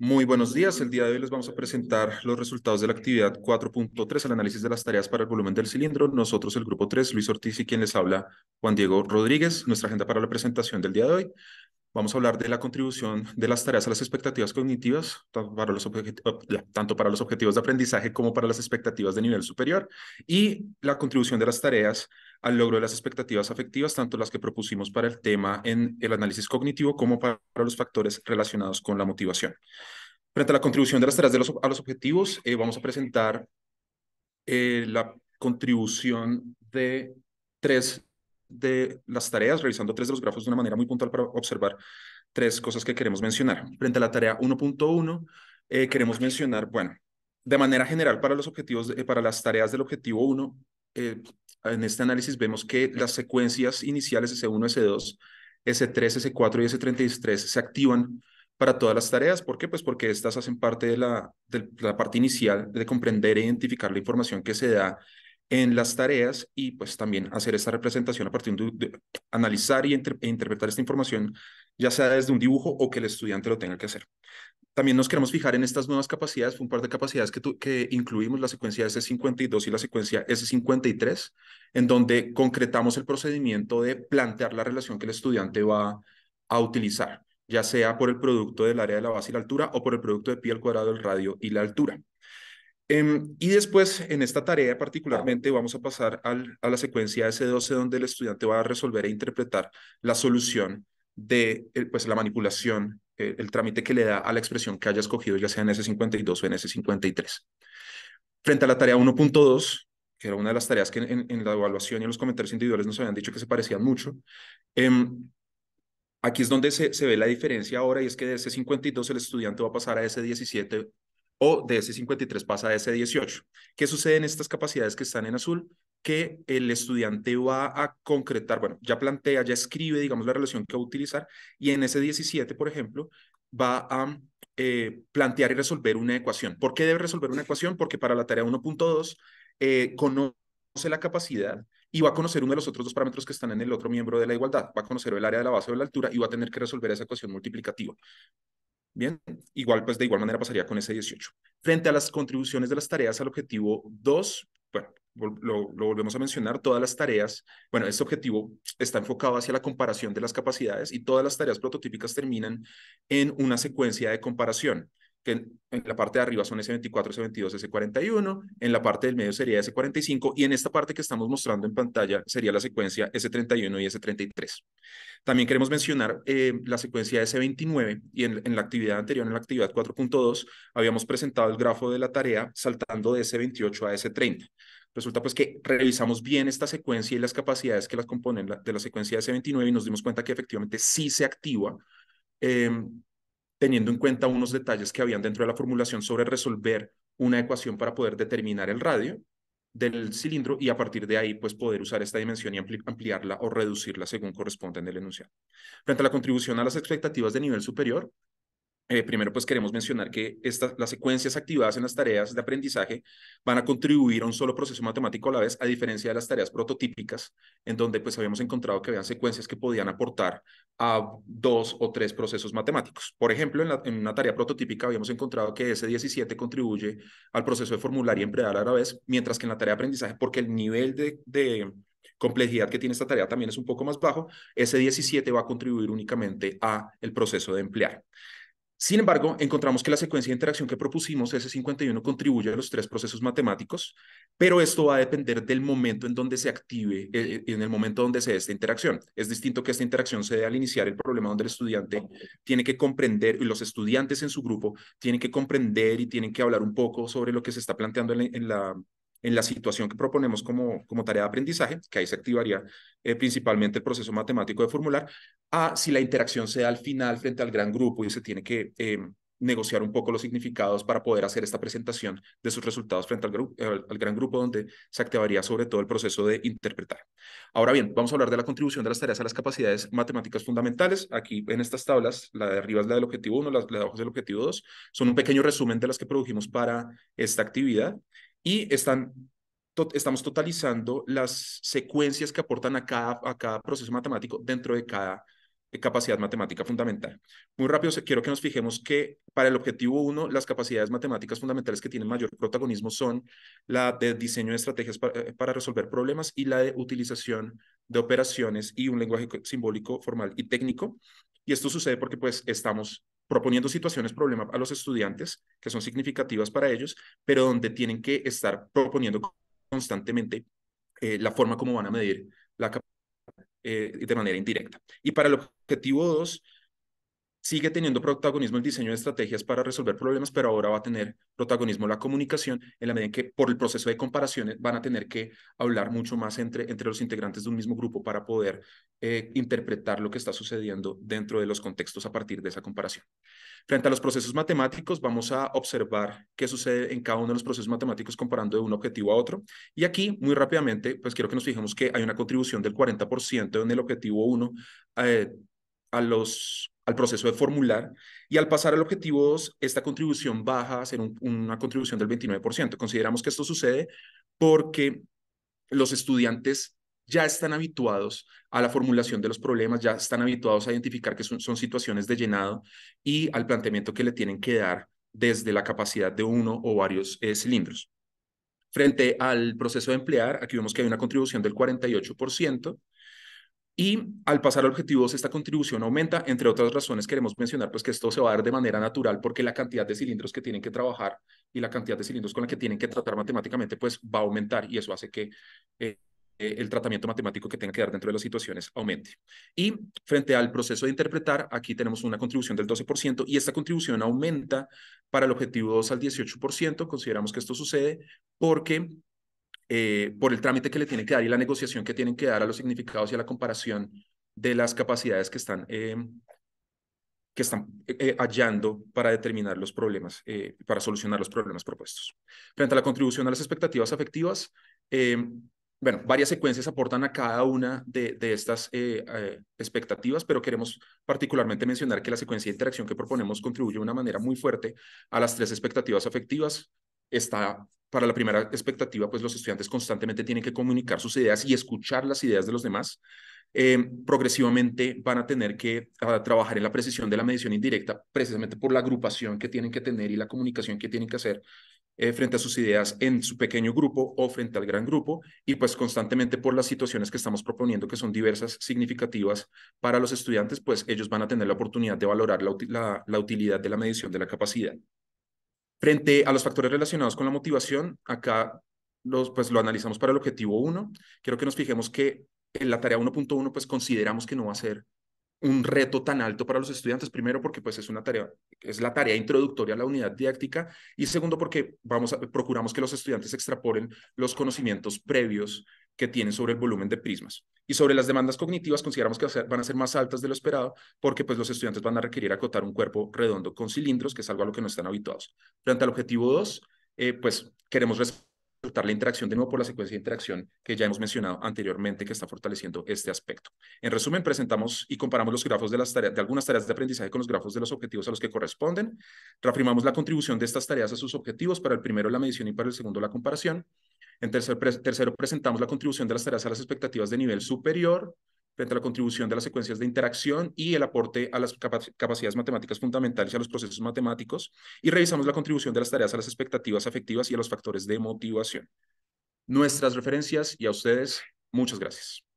Muy buenos días. El día de hoy les vamos a presentar los resultados de la actividad 4.3, el análisis de las tareas para el volumen del cilindro. Nosotros, el grupo 3, Luis Ortiz y quien les habla, Juan Diego Rodríguez. Nuestra agenda para la presentación del día de hoy. Vamos a hablar de la contribución de las tareas a las expectativas cognitivas, tanto para los, oh, tanto para los objetivos de aprendizaje como para las expectativas de nivel superior, y la contribución de las tareas al logro de las expectativas afectivas, tanto las que propusimos para el tema en el análisis cognitivo como para los factores relacionados con la motivación. Frente a la contribución de las tareas de a los objetivos, eh, vamos a presentar eh, la contribución de tres de las tareas, realizando tres de los grafos de una manera muy puntual para observar tres cosas que queremos mencionar. Frente a la tarea 1.1, eh, queremos mencionar, bueno, de manera general para los objetivos, eh, para las tareas del objetivo 1, eh, en este análisis vemos que las secuencias iniciales S1, S2, S3, S4 y S33 se activan para todas las tareas. ¿Por qué? Pues porque estas hacen parte de la, de la parte inicial de comprender e identificar la información que se da en las tareas y pues también hacer esta representación a partir de, analizar y e interpretar esta información, ya sea desde un dibujo o que el estudiante lo tenga que hacer. También nos queremos fijar en estas nuevas capacidades, un par de capacidades que, que incluimos, la secuencia S52 y la secuencia S53, en donde concretamos el procedimiento de plantear la relación que el estudiante va a utilizar, ya sea por el producto del área de la base y la altura o por el producto de pi al cuadrado, el radio y la altura. Em, y después, en esta tarea particularmente, vamos a pasar a la secuencia S12, donde el estudiante va a resolver e interpretar la solución de eh, pues, la manipulación, eh, el, trámite que le da a la expresión que haya escogido, ya sea en S52 o en S53. Frente a la tarea 1.2, que era una de las tareas que en, la evaluación y en los comentarios individuales nos habían dicho que se parecían mucho, em, Aquí es donde se, se, ve la diferencia ahora y es que de S52 el estudiante va a pasar a S17 o de ese 53 pasa a ese 18. ¿Qué sucede en estas capacidades que están en azul? Que el estudiante va a concretar, bueno, ya plantea, ya escribe, digamos, la relación que va a utilizar y en ese 17, por ejemplo, va a eh, plantear y resolver una ecuación. ¿Por qué debe resolver una ecuación? Porque para la tarea 1.2 eh, conoce la capacidad y va a conocer uno de los otros dos parámetros que están en el otro miembro de la igualdad. Va a conocer el área de la base o la altura y va a tener que resolver esa ecuación multiplicativa. Bien, igual, pues de igual manera pasaría con ese 18. Frente a las contribuciones de las tareas al objetivo 2, bueno, lo, lo, volvemos a mencionar, todas las tareas, bueno, este objetivo está enfocado hacia la comparación de las capacidades y todas las tareas prototípicas terminan en una secuencia de comparación que en la parte de arriba son S24, S22, S41, en la parte del medio sería S45 y en esta parte que estamos mostrando en pantalla sería la secuencia S31 y S33. También queremos mencionar eh, la secuencia S29 y en, la actividad anterior, en la actividad 4.2, habíamos presentado el grafo de la tarea saltando de S28 a S30. Resulta pues que revisamos bien esta secuencia y las capacidades que las componen de la secuencia S29 y nos dimos cuenta que efectivamente sí se activa eh, teniendo en cuenta unos detalles que habían dentro de la formulación sobre resolver una ecuación para poder determinar el radio del cilindro y a partir de ahí pues poder usar esta dimensión y ampliarla o reducirla según corresponda en el enunciado. Frente a la contribución a las expectativas de nivel superior, eh, primero, pues queremos mencionar que estas las secuencias activadas en las tareas de aprendizaje van a contribuir a un solo proceso matemático a la vez, a diferencia de las tareas prototípicas, en donde pues habíamos encontrado que había secuencias que podían aportar a dos o tres procesos matemáticos. Por ejemplo, en, una tarea prototípica habíamos encontrado que S17 contribuye al proceso de formular y emplear a la vez, mientras que en la tarea de aprendizaje, porque el nivel de, complejidad que tiene esta tarea también es un poco más bajo, ese 17 va a contribuir únicamente a el proceso de emplear. Sin embargo, encontramos que la secuencia de interacción que propusimos, S51, contribuye a los tres procesos matemáticos, pero esto va a depender del momento en donde se active, eh, en el momento donde se dé esta interacción. Es distinto que esta interacción se dé al iniciar el problema donde el estudiante tiene que comprender, y los estudiantes en su grupo tienen que comprender y tienen que hablar un poco sobre lo que se está planteando en la en la situación que proponemos como, como tarea de aprendizaje, que ahí se activaría eh, principalmente el proceso matemático de formular, a si la interacción se da al final frente al gran grupo y se tiene que em, negociar un poco los significados para poder hacer esta presentación de sus resultados frente al, grupo al, gran grupo donde se activaría sobre todo el proceso de interpretar. Ahora bien, vamos a hablar de la contribución de las tareas a las capacidades matemáticas fundamentales. Aquí en estas tablas, la de arriba es la del objetivo 1, la, la de abajo es el objetivo 2. Son un pequeño resumen de las que produjimos para esta actividad y estamos totalizando las secuencias que aportan a cada, proceso matemático dentro de cada capacidad matemática fundamental. Muy rápido, quiero que nos fijemos que para el objetivo 1, las capacidades matemáticas fundamentales que tienen mayor protagonismo son la de diseño de estrategias para, eh, para resolver problemas y la de utilización de operaciones y un lenguaje simbólico, formal y técnico. Y esto sucede porque pues estamos proponiendo situaciones problema a los estudiantes que son significativas para ellos, pero donde tienen que estar proponiendo constantemente eh, la forma como van a medir la capacidad eh, de manera indirecta. Y para el objetivo 2, Sigue teniendo protagonismo el diseño de estrategias para resolver problemas, pero ahora va a tener protagonismo la comunicación en la medida en que por el proceso de comparaciones van a tener que hablar mucho más entre, entre los integrantes de un mismo grupo para poder eh, interpretar lo que está sucediendo dentro de los contextos a partir de esa comparación. Frente a los procesos matemáticos, vamos a observar qué sucede en cada uno de los procesos matemáticos comparando de un objetivo a otro. Y aquí, muy rápidamente, pues quiero que nos fijemos que hay una contribución del 40% en el objetivo 1 eh, a los al proceso de formular y al pasar al objetivo 2, esta contribución baja a ser una contribución del 29%. Consideramos que esto sucede porque los estudiantes ya están habituados a la formulación de los problemas, ya están habituados a identificar que son, situaciones de llenado y al planteamiento que le tienen que dar desde la capacidad de uno o varios eh, cilindros. Frente al proceso de emplear, aquí vemos que hay una contribución del 48%, y al pasar al objetivo 2, esta contribución aumenta. Entre otras razones, queremos mencionar pues, que esto se va a dar de manera natural porque la cantidad de cilindros que tienen que trabajar y la cantidad de cilindros con la que tienen que tratar matemáticamente pues, va a aumentar y eso hace que eh, eh, el tratamiento matemático que tenga que dar dentro de las situaciones aumente. Y frente al proceso de interpretar, aquí tenemos una contribución del 12% y esta contribución aumenta para el objetivo 2 al 18%. Consideramos que esto sucede porque eh, por el trámite que le tienen que dar y la negociación que tienen que dar a los significados y a la comparación de las capacidades que están, eh, que están eh, hallando para determinar los problemas, para solucionar los problemas propuestos. Frente a la contribución a las expectativas afectivas, bueno, varias secuencias aportan a cada una de, de estas expectativas, pero queremos particularmente mencionar que la secuencia de interacción que proponemos contribuye de una manera muy fuerte a las tres expectativas afectivas, está para la primera expectativa, pues los estudiantes constantemente tienen que comunicar sus ideas y escuchar las ideas de los demás. Eh, progresivamente van a tener que ah, trabajar en la precisión de la medición indirecta, precisamente por la agrupación que tienen que tener y la comunicación que tienen que hacer eh, frente a sus ideas en su pequeño grupo o frente al gran grupo, y pues constantemente por las situaciones que estamos proponiendo, que son diversas, significativas para los estudiantes, pues ellos van a tener la oportunidad de valorar la utilidad de la medición de la capacidad. Frente a los factores relacionados con la motivación, acá los, pues, lo analizamos para el objetivo 1. Quiero que nos fijemos que en la tarea 1.1 pues consideramos que no va a ser un reto tan alto para los estudiantes, primero porque pues es una tarea, es la tarea introductoria a la unidad didáctica y segundo porque vamos procuramos que los estudiantes extrapolen los conocimientos previos que tienen sobre el volumen de prismas. Y sobre las demandas cognitivas consideramos que van a ser más altas de lo esperado porque pues, los estudiantes van a requerir acotar un cuerpo redondo con cilindros, que es algo a lo que no están habituados. Frente al objetivo 2, eh, pues queremos resaltar la interacción de nuevo por la secuencia de interacción que ya hemos mencionado anteriormente que está fortaleciendo este aspecto. En resumen, presentamos y comparamos los grafos de, las tareas, de algunas tareas de aprendizaje con los grafos de los objetivos a los que corresponden. Reafirmamos la contribución de estas tareas a sus objetivos, para el primero la medición y para el segundo la comparación. En tercer, tercero, presentamos la contribución de las tareas a las expectativas de nivel superior, frente a la contribución de las secuencias de interacción y el aporte a las capacidades matemáticas fundamentales y a los procesos matemáticos, y revisamos la contribución de las tareas a las expectativas afectivas y a los factores de motivación. Nuestras referencias y a ustedes, muchas gracias.